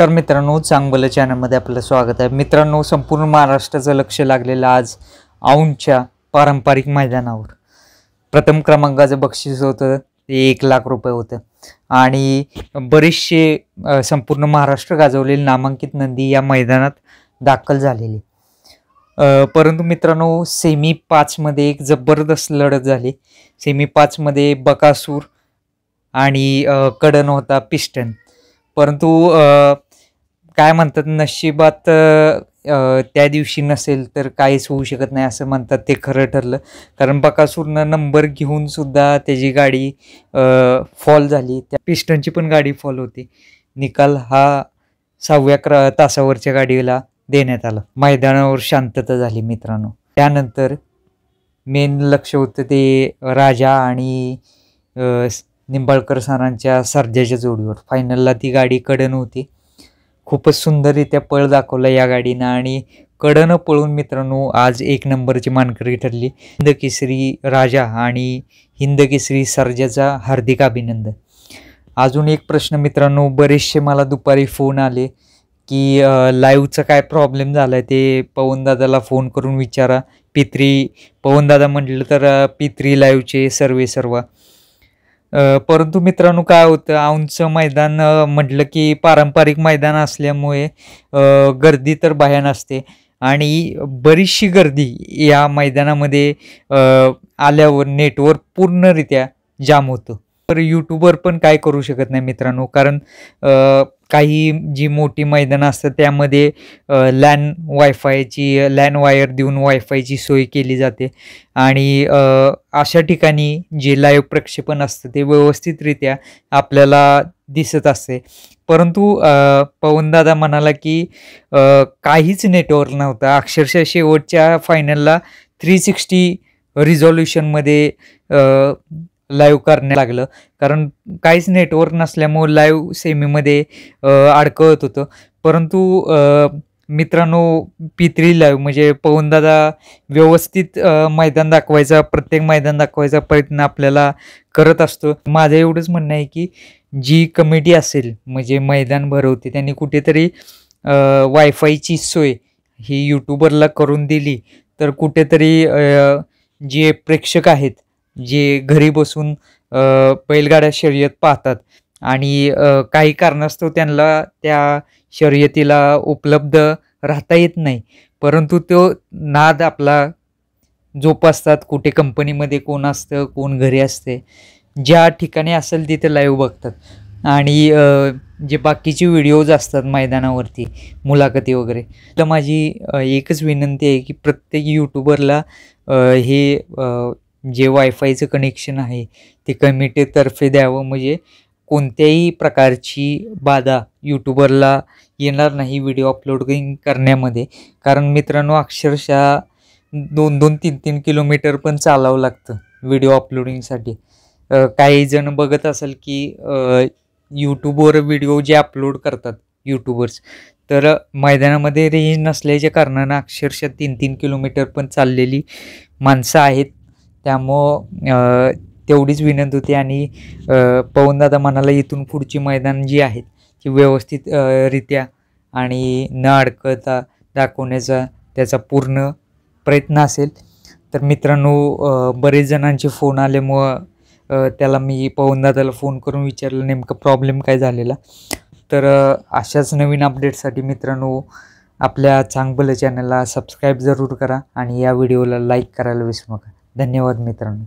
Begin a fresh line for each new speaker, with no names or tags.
तर मित्रांनो चांगलं चॅनलमध्ये आपलं स्वागत आहे मित्रांनो संपूर्ण महाराष्ट्राचं लक्ष लागलेलं आज औंधच्या पारंपरिक मैदानावर प्रथम क्रमांकाचं बक्षीस होतं ते एक लाख रुपये होतं आणि बरेचसे संपूर्ण महाराष्ट्र गाजवलेले नामांकित नंदी या मैदानात दाखल झालेले परंतु मित्रांनो सेमी पाचमध्ये एक जबरदस्त लढत झाली सेमी पाचमध्ये बकासूर आणि कडन होता पिस्टन परंतु काय म्हणतात नशिबात त्या दिवशी नसेल तर काहीच होऊ शकत नाही असं म्हणतात ते खरं ठरलं कारण बकासूरनं नंबर घेऊन सुद्धा त्याची गाडी फॉल झाली त्या पिस्टनची पण गाडी फॉल होती निकाल हा सहाव्या क्र तासावरच्या गाडीला देण्यात आला मैदानावर शांतता झाली मित्रांनो त्यानंतर मेन लक्ष होतं ते राजा आणि निंबाळकर सरांच्या सर्जाच्या जोडीवर फायनलला ती गाडी कडन होती खूपच सुंदररित्या पळ दाखवला या गाडीनं आणि कडनं पळून मित्रांनो आज एक नंबरची मानकरी ठरली केसरी राजा आणि हिंदकेसरी सर्जाचा हार्दिक अभिनंदन अजून एक प्रश्न मित्रांनो बरेचसे मला दुपारी फोन आले की लाईव्हचं काय प्रॉब्लेम झाला आहे ते पवनदादाला फोन करून विचारा पित्री पवनदादा म्हटलं तर पित्री लाईव्हचे सर्वे सर्व परंतु मित्रांनो काय होतं औंचं मैदान म्हटलं की पारंपरिक मैदान असल्यामुळे गर्दी तर भयान असते आणि बरीचशी गर्दी या मैदानामध्ये आल्यावर नेटवर पूर्णरित्या जाम होतं तर यूट्यूबर पण काय करू शकत नाही मित्रांनो कारण काही जी मोठी मैदानं असतात त्यामध्ये लॅन वायफायची लॅन वायर देऊन वायफायची सोय केली जाते आणि अशा ठिकाणी जे लाईव्ह प्रक्षेपण असतं ते व्यवस्थितरित्या आपल्याला दिसत असते परंतु पवनदादा म्हणाला की काहीच नेटवर्क नव्हता अक्षरशः शेवटच्या फायनलला थ्री सिक्स्टी रिझॉल्युशनमध्ये लाईव्ह करण्या लागलं कारण काहीच नेटवर्क नसल्यामुळं लाईव्ह सेमीमध्ये अडकळत होतं परंतु मित्रांनो पित्री लाईव्ह म्हणजे पवनदादा व्यवस्थित मैदान दाखवायचा प्रत्येक मैदान दाखवायचा प्रयत्न आपल्याला करत असतो माझं एवढंच म्हणणं आहे की जी कमिटी असेल म्हणजे मैदान भरवते त्यांनी कुठेतरी वायफायची सोय ही यूट्यूबरला करून दिली तर कुठेतरी जे प्रेक्षक आहेत जे घरी बसून बैलगाड्या शर्यत पाहतात आणि काही कारणास्तव त्यांना त्या शर्यतीला उपलब्ध राहता येत नाही परंतु तो नाद आपला जोपासतात कुठे कंपनीमध्ये कोण असतं कोण घरी असते ज्या ठिकाणी असेल तिथे लाईव्ह बघतात आणि जे बाकीचे व्हिडिओज असतात मैदानावरती मुलाखती वगैरे तर माझी एकच विनंती आहे की प्रत्येक यूट्यूबरला हे जे वायफायचं कनेक्शन आहे ते कमिटीतर्फे द्यावं म्हणजे कोणत्याही प्रकारची बाधा यूट्यूबरला येणार नाही व्हिडिओ अपलोडिंग करण्यामध्ये कारण मित्रांनो अक्षरशः दोन दोन तीन तीन किलोमीटर पण चालावं लागतं व्हिडिओ अपलोडिंगसाठी काही जण बघत असेल की यूट्यूबवर व्हिडिओ जे अपलोड करतात यूट्यूबर्स तर मैदानामध्ये रेंज नसल्याच्या कारणानं अक्षरशः तीन तीन किलोमीटर पण चाललेली माणसं आहेत त्यामुळं तेवढीच विनंती होती आणि पवनदादा म्हणाला इथून पुढची मैदान जी आहेत ती व्यवस्थित रित्या आणि न अडकता दाखवण्याचा त्याचा पूर्ण प्रयत्न असेल तर मित्रांनो बरेच जणांचे फोन आल्यामुळं त्याला मी पवनदादाला फोन करून विचारलं नेमकं प्रॉब्लेम काय झालेला तर अशाच नवीन अपडेटसाठी मित्रांनो आपल्या चांगलं चॅनलला सबस्क्राईब जरूर करा आणि या व्हिडिओला लाईक करायला विसरू नका धन्यवाद मित्रांनो